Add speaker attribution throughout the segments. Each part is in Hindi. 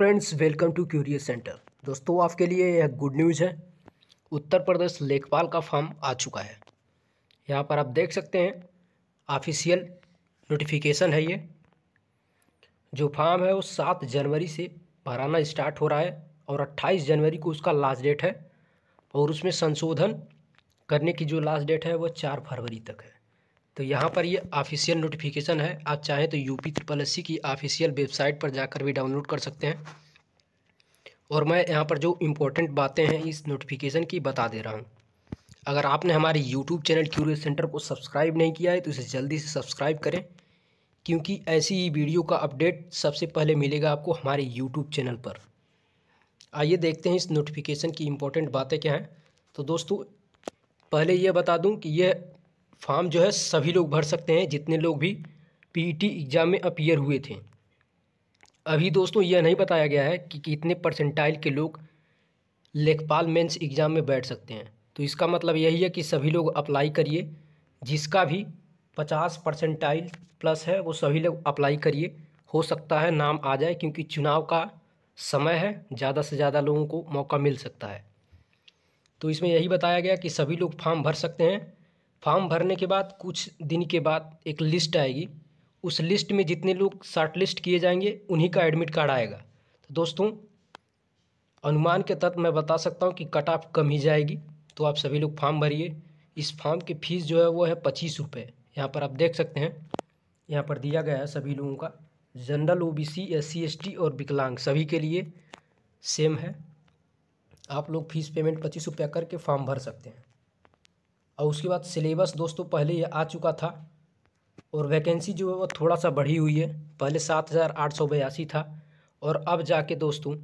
Speaker 1: friends welcome to Curious Centre दोस्तों आपके लिए यह गुड न्यूज़ है उत्तर प्रदेश लेखपाल का फॉर्म आ चुका है यहाँ पर आप देख सकते हैं ऑफिशियल नोटिफिकेशन है ये जो फॉर्म है वो सात जनवरी से भराना स्टार्ट हो रहा है और अट्ठाईस जनवरी को उसका लास्ट डेट है और उसमें संशोधन करने की जो लास्ट डेट है वह चार फरवरी तक है तो यहाँ पर ये ऑफिशियल नोटिफिकेशन है आप चाहें तो यू पी ट्रिपल एस की ऑफिशियल वेबसाइट पर जाकर भी डाउनलोड कर सकते हैं और मैं यहाँ पर जो इम्पोर्टेंट बातें हैं इस नोटिफिकेशन की बता दे रहा हूँ अगर आपने हमारे यूट्यूब चैनल क्यूरियस सेंटर को सब्सक्राइब नहीं किया है तो इसे जल्दी से सब्सक्राइब करें क्योंकि ऐसी ही वीडियो का अपडेट सबसे पहले मिलेगा आपको हमारे यूट्यूब चैनल पर आइए देखते हैं इस नोटिफिकेशन की इम्पोर्टेंट बातें क्या हैं तो दोस्तों पहले ये बता दूं कि यह फॉर्म जो है सभी लोग भर सकते हैं जितने लोग भी पीटी एग्ज़ाम e में अपीयर हुए थे अभी दोस्तों यह नहीं बताया गया है कि कितने परसेंटाइल के लोग लेखपाल मेंस एग्ज़ाम में बैठ सकते हैं तो इसका मतलब यही है कि सभी लोग अप्लाई करिए जिसका भी पचास परसेंटाइल प्लस है वो सभी लोग अप्लाई करिए हो सकता है नाम आ जाए क्योंकि चुनाव का समय है ज़्यादा से ज़्यादा लोगों को मौका मिल सकता है तो इसमें यही बताया गया कि सभी लोग फॉर्म भर सकते हैं फॉर्म भरने के बाद कुछ दिन के बाद एक लिस्ट आएगी उस लिस्ट में जितने लोग शॉर्ट लिस्ट किए जाएंगे उन्हीं का एडमिट कार्ड आएगा तो दोस्तों अनुमान के तहत मैं बता सकता हूँ कि कट ऑफ कम ही जाएगी तो आप सभी लोग फॉर्म भरिए इस फॉर्म की फ़ीस जो है वो है पच्चीस रुपये यहाँ पर आप देख सकते हैं यहाँ पर दिया गया है सभी लोगों का general O B C S C S T और विकलांग सभी के लिए सेम है आप लोग फीस पेमेंट पच्चीस रुपया करके फॉर्म भर सकते हैं और उसके बाद सिलेबस दोस्तों पहले ही आ चुका था और वैकेंसी जो है वो थोड़ा सा बढ़ी हुई है पहले सात हज़ार आठ सौ बयासी था और अब जाके दोस्तों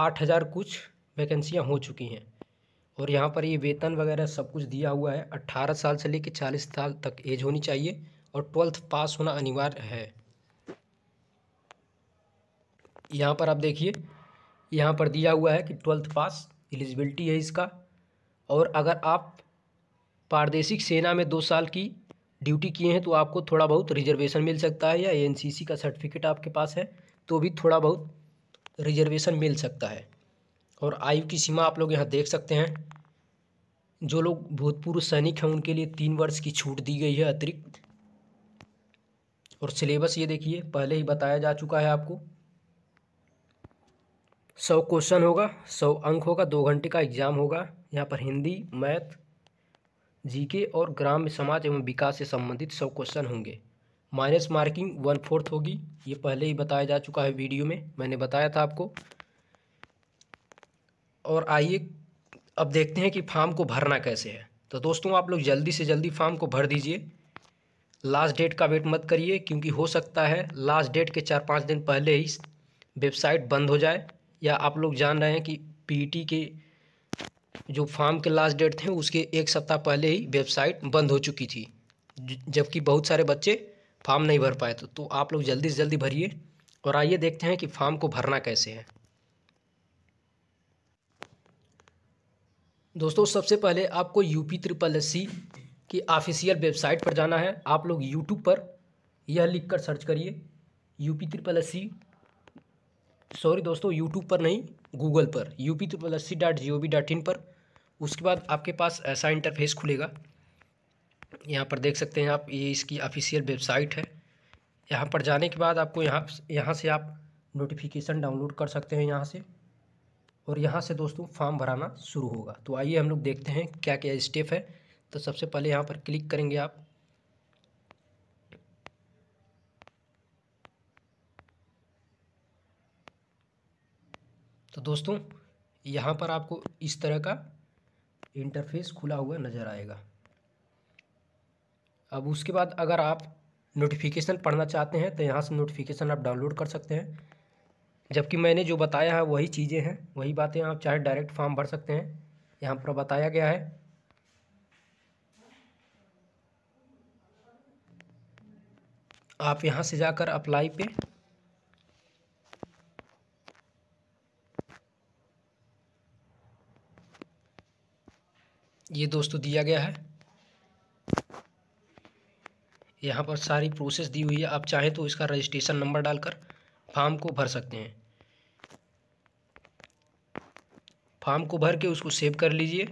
Speaker 1: आठ हज़ार कुछ वैकेंसियाँ हो चुकी हैं और यहाँ पर ये वेतन वगैरह सब कुछ दिया हुआ है अट्ठारह साल से लेकर चालीस साल तक एज होनी चाहिए और ट्वेल्थ पास होना अनिवार्य है यहाँ पर आप देखिए यहाँ पर दिया हुआ है कि ट्वेल्थ पास एलिजिबिलिटी है इसका और अगर आप पारदेशिक सेना में दो साल की ड्यूटी किए हैं तो आपको थोड़ा बहुत रिजर्वेशन मिल सकता है या एन का सर्टिफिकेट आपके पास है तो भी थोड़ा बहुत रिजर्वेशन मिल सकता है और आयु की सीमा आप लोग यहाँ देख सकते हैं जो लोग भूतपूर्व सैनिक हैं उनके लिए तीन वर्ष की छूट दी गई है अतिरिक्त और सिलेबस ये देखिए पहले ही बताया जा चुका है आपको सौ क्वेश्चन होगा सौ अंक होगा दो घंटे का एग्ज़ाम होगा यहाँ पर हिंदी मैथ जीके और ग्राम समाज एवं विकास से संबंधित सौ क्वेश्चन होंगे माइनस मार्किंग वन फोर्थ होगी ये पहले ही बताया जा चुका है वीडियो में मैंने बताया था आपको और आइए अब देखते हैं कि फॉर्म को भरना कैसे है तो दोस्तों आप लोग जल्दी से जल्दी फॉर्म को भर दीजिए लास्ट डेट का वेट मत करिए क्योंकि हो सकता है लास्ट डेट के चार पाँच दिन पहले ही वेबसाइट बंद हो जाए या आप लोग जान रहे हैं कि पी e के जो फॉर्म के लास्ट डेट थे उसके एक सप्ताह पहले ही वेबसाइट बंद हो चुकी थी जबकि बहुत सारे बच्चे फॉर्म नहीं भर पाए थे तो आप लोग जल्दी से जल्दी भरिए और आइए देखते हैं कि फॉर्म को भरना कैसे है दोस्तों सबसे पहले आपको UP P triple S C की ऑफिशियल वेबसाइट पर जाना है आप लोग यूट्यूब पर यह लिख कर सर्च करिए UP P triple S C sorry दोस्तों यूट्यूब पर नहीं गूगल पर UP P triple S C dot G O V dot in पर उसके बाद आपके पास ऐसा इंटरफेस खुलेगा यहाँ पर देख सकते हैं आप ये इसकी ऑफिशियल वेबसाइट है यहाँ पर जाने के बाद आपको यहाँ यहाँ से आप नोटिफिकेशन डाउनलोड कर सकते हैं यहाँ से और यहाँ से दोस्तों फॉर्म भराना शुरू होगा तो आइए हम लोग देखते हैं क्या क्या स्टेप है तो सबसे पहले यहाँ पर क्लिक करेंगे आप तो दोस्तों यहाँ पर आपको इस तरह का इंटरफेस खुला हुआ नज़र आएगा अब उसके बाद अगर आप नोटिफिकेशन पढ़ना चाहते हैं तो यहाँ से नोटिफिकेशन आप डाउनलोड कर सकते हैं जबकि मैंने जो बताया है वही चीज़ें हैं वही बातें आप चाहे डायरेक्ट फॉर्म भर सकते हैं यहाँ पर बताया गया है आप यहाँ से जाकर अप्लाई पे ये दोस्तों दिया गया है यहाँ पर सारी प्रोसेस दी हुई है आप चाहें तो इसका रजिस्ट्रेशन नंबर डालकर फार्म को भर सकते हैं फार्म को भर के उसको सेव कर लीजिए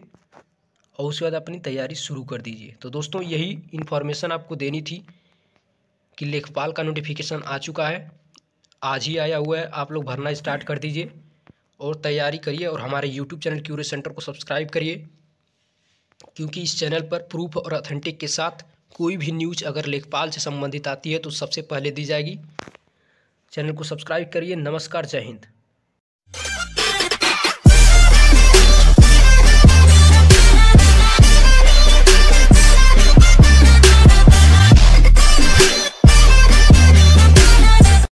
Speaker 1: और उसके बाद अपनी तैयारी शुरू कर दीजिए तो दोस्तों यही इन्फॉर्मेशन आपको देनी थी कि लेखपाल का नोटिफिकेशन आ चुका है आज ही आया हुआ है आप लोग भरना स्टार्ट कर दीजिए और तैयारी करिए और हमारे यूट्यूब चैनल क्यूरे सेंटर को सब्सक्राइब करिए क्योंकि इस चैनल पर प्रूफ और ऑथेंटिक के साथ कोई भी न्यूज अगर लेखपाल से संबंधित आती है तो सबसे पहले दी जाएगी चैनल को सब्सक्राइब करिए नमस्कार जय हिंद